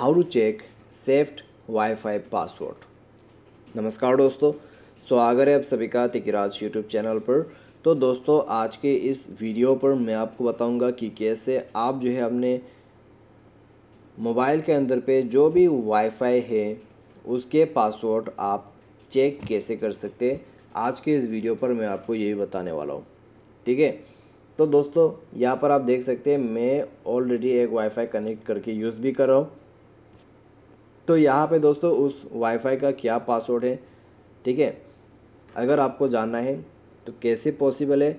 how to check saved wifi password नमस्कार दोस्तों स्वागत है आप सभी का तिकराज यूट्यूब चैनल पर तो दोस्तों आज के इस वीडियो पर मैं आपको बताऊंगा कि कैसे आप जो है अपने मोबाइल के अंदर पे जो भी वाईफाई है उसके पासवर्ड आप चेक कैसे कर सकते हैं आज के इस वीडियो पर मैं आपको यही बताने वाला हूँ ठीक है तो दोस्तों यहाँ पर आप देख सकते हैं मैं ऑलरेडी एक वाईफाई कनेक्ट करके यूज़ भी कर रहा हूँ तो यहाँ पे दोस्तों उस वाईफाई का क्या पासवर्ड है ठीक है अगर आपको जानना है तो कैसे पॉसिबल है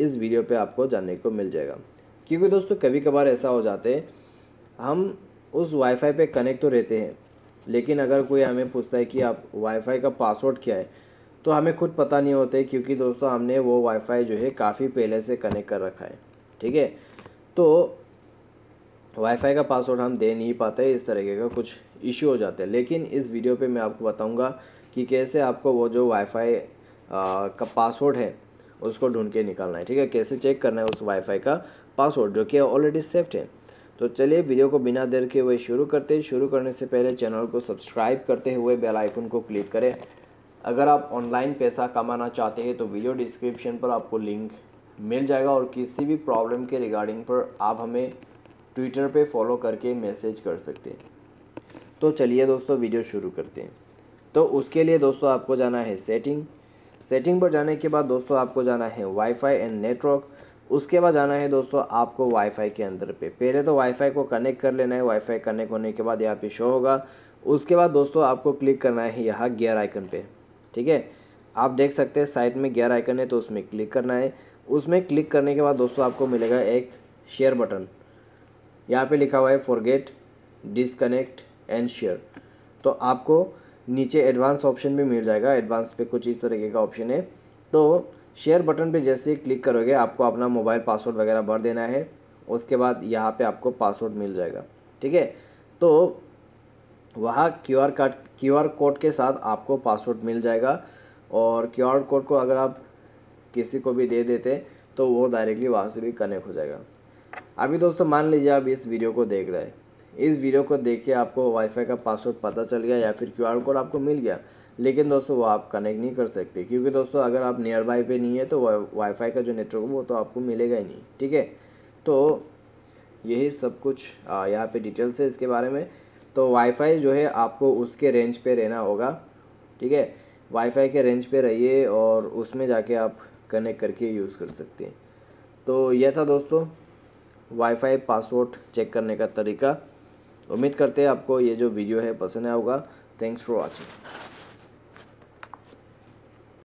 इस वीडियो पे आपको जानने को मिल जाएगा क्योंकि दोस्तों कभी कभार ऐसा हो जाते हैं हम उस वाईफाई पे कनेक्ट तो रहते हैं लेकिन अगर कोई हमें पूछता है कि आप वाईफाई का पासवर्ड क्या है तो हमें खुद पता नहीं होते क्योंकि दोस्तों हमने वो वाईफाई जो है काफ़ी पहले से कनेक्ट कर रखा है ठीक है तो वाईफाई का पासवर्ड हम दे नहीं पाते इस तरीके का कुछ इश्यू हो जाते हैं लेकिन इस वीडियो पे मैं आपको बताऊंगा कि कैसे आपको वो जो वाईफाई का पासवर्ड है उसको ढूंढ के निकालना है ठीक है कैसे चेक करना है उस वाईफाई का पासवर्ड जो कि ऑलरेडी सेफ्ट है तो चलिए वीडियो को बिना देर के वही शुरू करते हैं शुरू करने से पहले चैनल को सब्सक्राइब करते हुए बेलाइकन को क्लिक करें अगर आप ऑनलाइन पैसा कमाना चाहते हैं तो वीडियो डिस्क्रिप्शन पर आपको लिंक मिल जाएगा और किसी भी प्रॉब्लम के रिगार्डिंग पर आप हमें ट्विटर पे फॉलो करके मैसेज कर सकते हैं तो चलिए दोस्तों वीडियो शुरू करते हैं तो उसके लिए दोस्तों आपको जाना है सेटिंग सेटिंग पर जाने के बाद दोस्तों आपको जाना है वाईफाई एंड नेटवर्क उसके बाद जाना है दोस्तों आपको वाईफाई के अंदर पे पहले तो वाईफाई को कनेक्ट कर लेना है वाईफाई कनेक्ट होने के बाद यहाँ पे शो होगा उसके बाद दोस्तों आपको क्लिक करना है यहाँ गियर आइकन पे ठीक है आप देख सकते हैं साइड में गियर आइकन है तो उसमें क्लिक करना है उसमें क्लिक करने के बाद दोस्तों आपको मिलेगा एक शेयर बटन यहाँ पे लिखा हुआ है फॉरगेट डिसकनेक्ट एंड शेयर तो आपको नीचे एडवांस ऑप्शन भी मिल जाएगा एडवांस पे कुछ इस तरीके का ऑप्शन है तो शेयर बटन पे जैसे ही क्लिक करोगे आपको अपना मोबाइल पासवर्ड वगैरह भर देना है उसके बाद यहाँ पे आपको पासवर्ड मिल जाएगा ठीक है तो वहाँ Q R card Q R code के साथ आपको पासवर्ड मिल जाएगा और क्यू आर कोड को अगर आप किसी को भी दे देते तो वो डायरेक्टली वहाँ से भी कनेक्ट हो जाएगा अभी दोस्तों मान लीजिए आप इस वीडियो को देख रहे हैं इस वीडियो को देख के आपको वाईफाई का पासवर्ड पता चल गया या फिर क्यूआर कोड आपको मिल गया लेकिन दोस्तों वो आप कनेक्ट नहीं कर सकते क्योंकि दोस्तों अगर आप नियर बाई पर नहीं है तो वाईफाई का जो नेटवर्क वो तो आपको मिलेगा ही नहीं ठीक है तो यही सब कुछ यहाँ पे डिटेल्स है इसके बारे में तो वाईफाई जो है आपको उसके रेंज पे रहना होगा ठीक है वाईफाई के रेंज पे रहिए और उसमें जाके आप कनेक्ट करके यूज़ कर सकते हैं तो यह था दोस्तों वाईफाई पासवर्ड चेक करने का तरीका उम्मीद करते हैं आपको ये जो वीडियो है पसंद आया होगा थैंक्स फॉर वॉचिंग